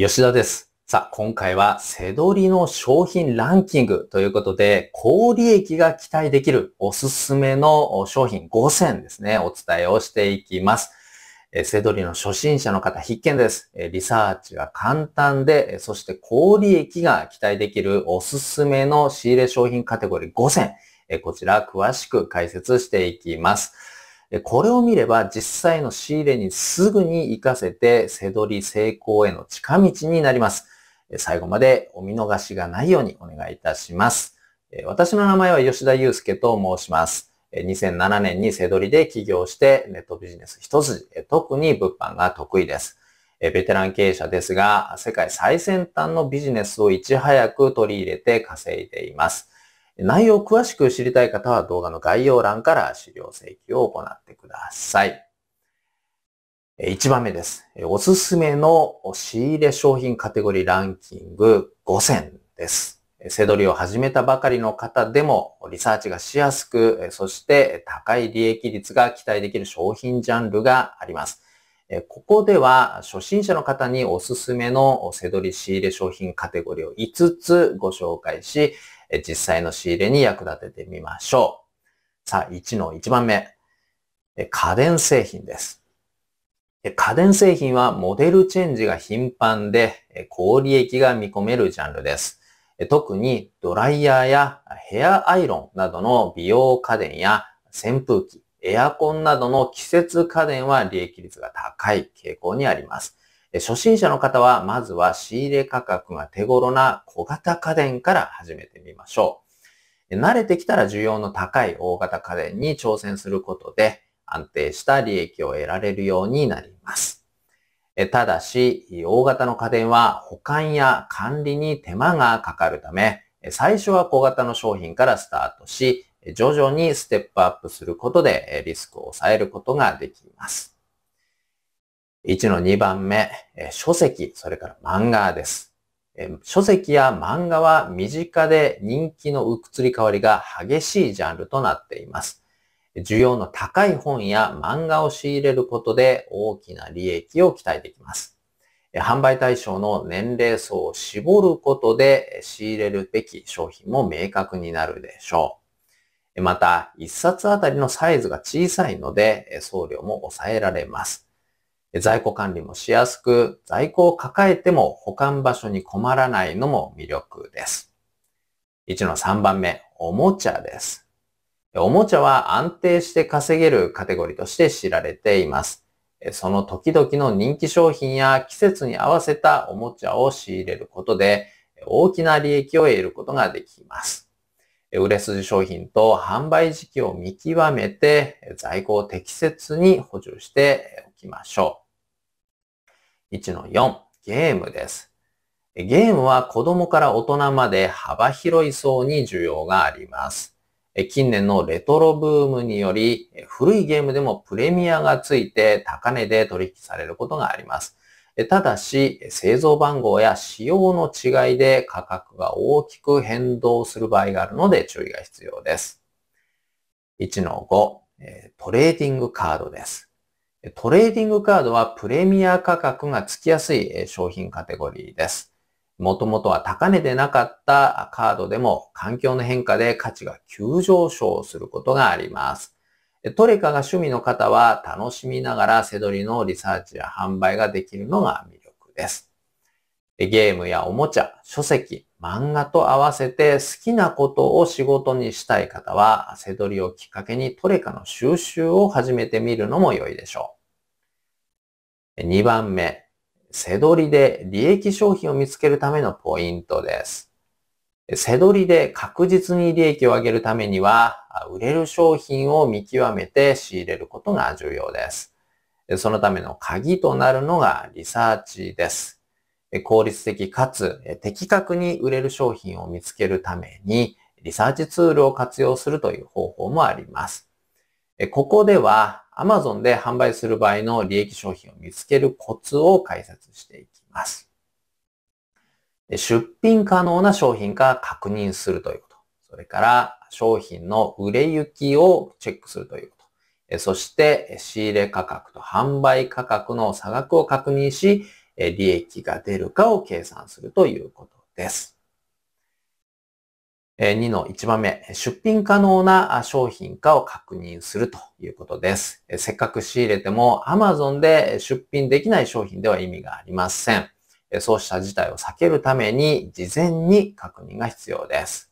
吉田です。さあ、今回は、セドリの商品ランキングということで、高利益が期待できるおすすめの商品5選ですね、お伝えをしていきます。セドリの初心者の方必見です。リサーチが簡単で、そして高利益が期待できるおすすめの仕入れ商品カテゴリー5選、こちら詳しく解説していきます。これを見れば実際の仕入れにすぐに活かせて、背取り成功への近道になります。最後までお見逃しがないようにお願いいたします。私の名前は吉田祐介と申します。2007年に背取りで起業してネットビジネス一筋、特に物販が得意です。ベテラン経営者ですが、世界最先端のビジネスをいち早く取り入れて稼いでいます。内容を詳しく知りたい方は動画の概要欄から資料請求を行ってください。1番目です。おすすめの仕入れ商品カテゴリーランキング5選です。セドりを始めたばかりの方でもリサーチがしやすく、そして高い利益率が期待できる商品ジャンルがあります。ここでは初心者の方におすすめのセドり仕入れ商品カテゴリーを5つご紹介し、実際の仕入れに役立ててみましょう。さあ、1の1番目。家電製品です。家電製品はモデルチェンジが頻繁で、高利益が見込めるジャンルです。特にドライヤーやヘアアイロンなどの美容家電や扇風機、エアコンなどの季節家電は利益率が高い傾向にあります。初心者の方は、まずは仕入れ価格が手頃な小型家電から始めてみましょう。慣れてきたら需要の高い大型家電に挑戦することで、安定した利益を得られるようになります。ただし、大型の家電は保管や管理に手間がかかるため、最初は小型の商品からスタートし、徐々にステップアップすることでリスクを抑えることができます。1の2番目、え書籍、それから漫画です。え書籍や漫画は身近で人気の移り変わりが激しいジャンルとなっています。需要の高い本や漫画を仕入れることで大きな利益を期待できます。販売対象の年齢層を絞ることで仕入れるべき商品も明確になるでしょう。また、1冊あたりのサイズが小さいので送料も抑えられます。在庫管理もしやすく、在庫を抱えても保管場所に困らないのも魅力です。1の3番目、おもちゃです。おもちゃは安定して稼げるカテゴリーとして知られています。その時々の人気商品や季節に合わせたおもちゃを仕入れることで大きな利益を得ることができます。売れ筋商品と販売時期を見極めて在庫を適切に補充しておきましょう。1-4の、ゲームです。ゲームは子供から大人まで幅広い層に需要があります。近年のレトロブームにより、古いゲームでもプレミアがついて高値で取引されることがあります。ただし、製造番号や仕様の違いで価格が大きく変動する場合があるので注意が必要です。1-5、トレーディングカードです。トレーディングカードはプレミア価格がつきやすい商品カテゴリーです。もともとは高値でなかったカードでも環境の変化で価値が急上昇することがあります。トレカが趣味の方は楽しみながらセドリのリサーチや販売ができるのが魅力です。ゲームやおもちゃ、書籍、漫画と合わせて好きなことを仕事にしたい方は、セドリをきっかけにトレカの収集を始めてみるのも良いでしょう。2番目、セドリで利益商品を見つけるためのポイントです。セドリで確実に利益を上げるためには、売れる商品を見極めて仕入れることが重要です。そのための鍵となるのがリサーチです。効率的かつ的確に売れる商品を見つけるためにリサーチツールを活用するという方法もあります。ここでは Amazon で販売する場合の利益商品を見つけるコツを解説していきます。出品可能な商品か確認するということ。それから商品の売れ行きをチェックするということ。そして仕入れ価格と販売価格の差額を確認し、利益が出るかを計算するということです。2の1番目、出品可能な商品かを確認するということです。せっかく仕入れても Amazon で出品できない商品では意味がありません。そうした事態を避けるために事前に確認が必要です。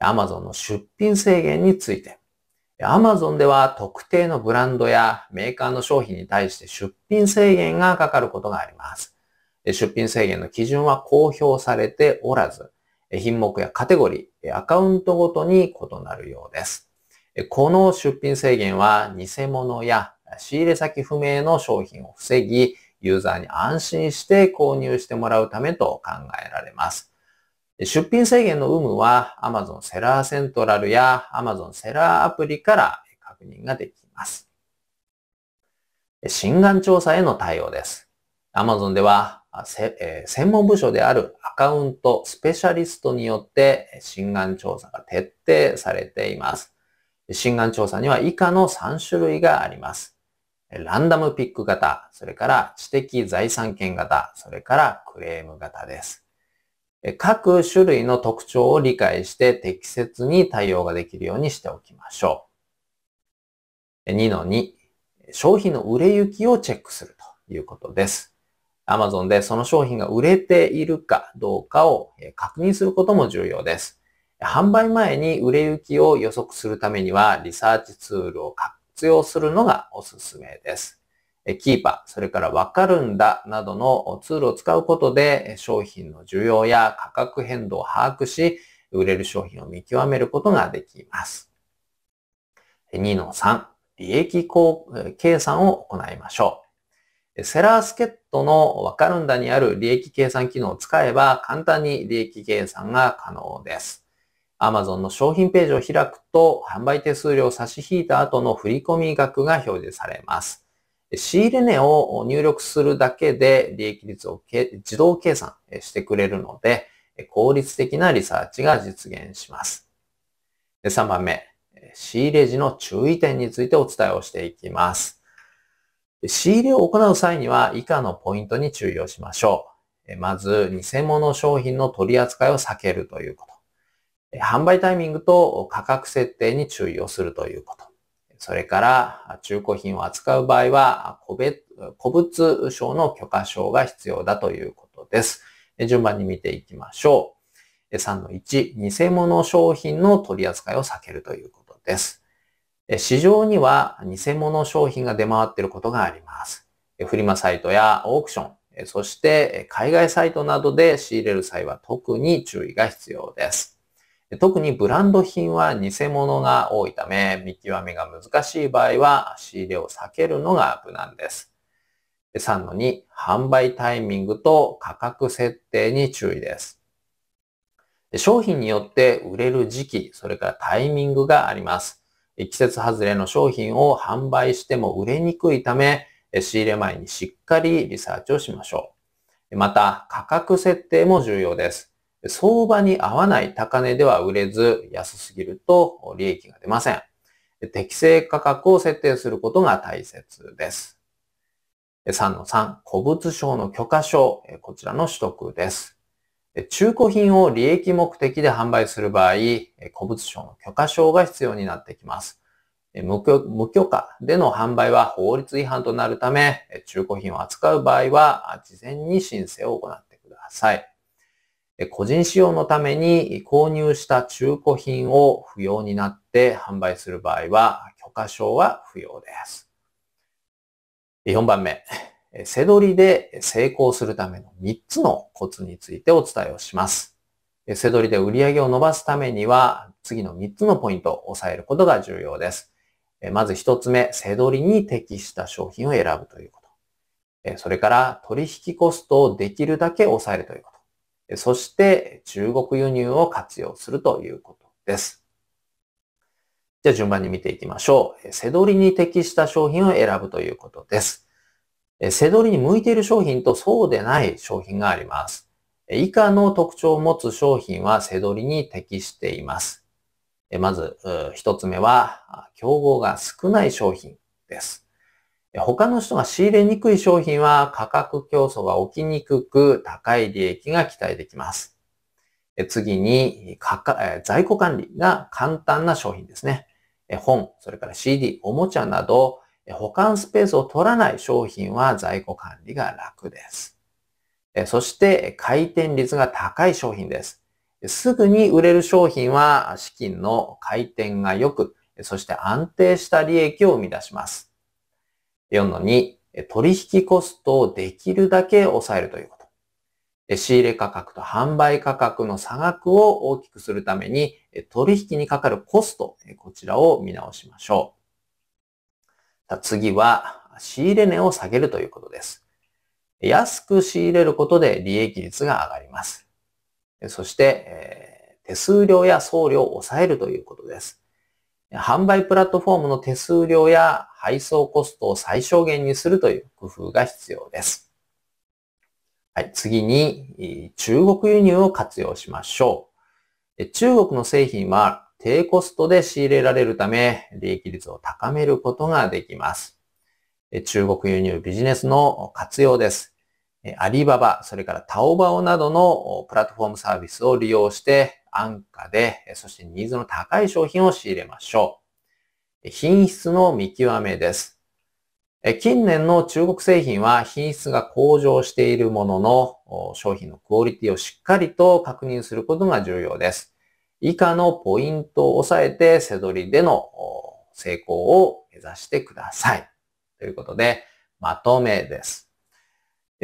Amazon の出品制限について。Amazon では特定のブランドやメーカーの商品に対して出品制限がかかることがあります。出品制限の基準は公表されておらず、品目やカテゴリー、アカウントごとに異なるようです。この出品制限は偽物や仕入れ先不明の商品を防ぎ、ユーザーに安心して購入してもらうためと考えられます。出品制限の有無は Amazon セラーセントラルや Amazon セラーアプリから確認ができます。心眼調査への対応です。Amazon では、えー、専門部署であるアカウントスペシャリストによって心眼調査が徹底されています。心眼調査には以下の3種類があります。ランダムピック型、それから知的財産権型、それからクレーム型です。各種類の特徴を理解して適切に対応ができるようにしておきましょう。2の2、商品の売れ行きをチェックするということです。Amazon でその商品が売れているかどうかを確認することも重要です。販売前に売れ行きを予測するためにはリサーチツールを活用するのがおすすめです。キーパー、それからわかるんだなどのツールを使うことで商品の需要や価格変動を把握し、売れる商品を見極めることができます。2の3、利益計算を行いましょう。セラースケットのわかるんだにある利益計算機能を使えば簡単に利益計算が可能です。Amazon の商品ページを開くと販売手数料を差し引いた後の振込額が表示されます。仕入れ値を入力するだけで利益率を自動計算してくれるので、効率的なリサーチが実現します。3番目、仕入れ時の注意点についてお伝えをしていきます。仕入れを行う際には以下のポイントに注意をしましょう。まず、偽物商品の取り扱いを避けるということ。販売タイミングと価格設定に注意をするということ。それから中古品を扱う場合は個別、個物証の許可証が必要だということです。順番に見ていきましょう。3の1、偽物商品の取り扱いを避けるということです。市場には偽物商品が出回っていることがあります。フリマサイトやオークション、そして海外サイトなどで仕入れる際は特に注意が必要です。特にブランド品は偽物が多いため、見極めが難しい場合は仕入れを避けるのが無難です。3の2、販売タイミングと価格設定に注意です。商品によって売れる時期、それからタイミングがあります。季節外れの商品を販売しても売れにくいため、仕入れ前にしっかりリサーチをしましょう。また、価格設定も重要です。相場に合わない高値では売れず、安すぎると利益が出ません。適正価格を設定することが大切です。3の3、古物商の許可証、こちらの取得です。中古品を利益目的で販売する場合、古物商の許可証が必要になってきます。無許可での販売は法律違反となるため、中古品を扱う場合は事前に申請を行ってください。個人使用のために購入した中古品を不要になって販売する場合は許可証は不要です。4番目、背取りで成功するための3つのコツについてお伝えをします。背取りで売り上げを伸ばすためには次の3つのポイントを押さえることが重要です。まず1つ目、背取りに適した商品を選ぶということ。それから取引コストをできるだけ抑えるということ。そして中国輸入を活用するということです。じゃあ順番に見ていきましょう。背取りに適した商品を選ぶということです。背取りに向いている商品とそうでない商品があります。以下の特徴を持つ商品は背取りに適しています。まず、一つ目は、競合が少ない商品です。他の人が仕入れにくい商品は価格競争が起きにくく高い利益が期待できます。次に、在庫管理が簡単な商品ですね。本、それから CD、おもちゃなど、保管スペースを取らない商品は在庫管理が楽です。そして、回転率が高い商品です。すぐに売れる商品は資金の回転が良く、そして安定した利益を生み出します。4の2、取引コストをできるだけ抑えるということ。仕入れ価格と販売価格の差額を大きくするために、取引にかかるコスト、こちらを見直しましょう。次は、仕入れ値を下げるということです。安く仕入れることで利益率が上がります。そして、手数料や送料を抑えるということです。販売プラットフォームの手数料や配送コストを最小限にするという工夫が必要です。はい、次に、中国輸入を活用しましょう。中国の製品は低コストで仕入れられるため、利益率を高めることができます。中国輸入ビジネスの活用です。アリババ、それからタオバオなどのプラットフォームサービスを利用して安価で、そしてニーズの高い商品を仕入れましょう。品質の見極めです。近年の中国製品は品質が向上しているものの商品のクオリティをしっかりと確認することが重要です。以下のポイントを押さえて背取りでの成功を目指してください。ということで、まとめです。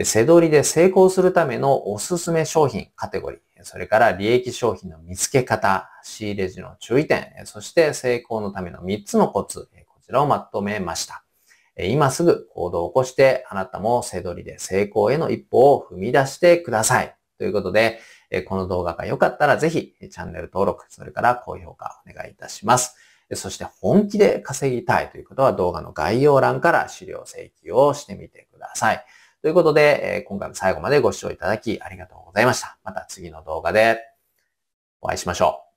背取りで成功するためのおすすめ商品、カテゴリー、それから利益商品の見つけ方、仕入れ時の注意点、そして成功のための3つのコツ、こちらをまとめました。今すぐ行動を起こして、あなたも背取りで成功への一歩を踏み出してください。ということで、この動画が良かったらぜひチャンネル登録、それから高評価お願いいたします。そして本気で稼ぎたいということは動画の概要欄から資料請求をしてみてください。ということで、今回も最後までご視聴いただきありがとうございました。また次の動画でお会いしましょう。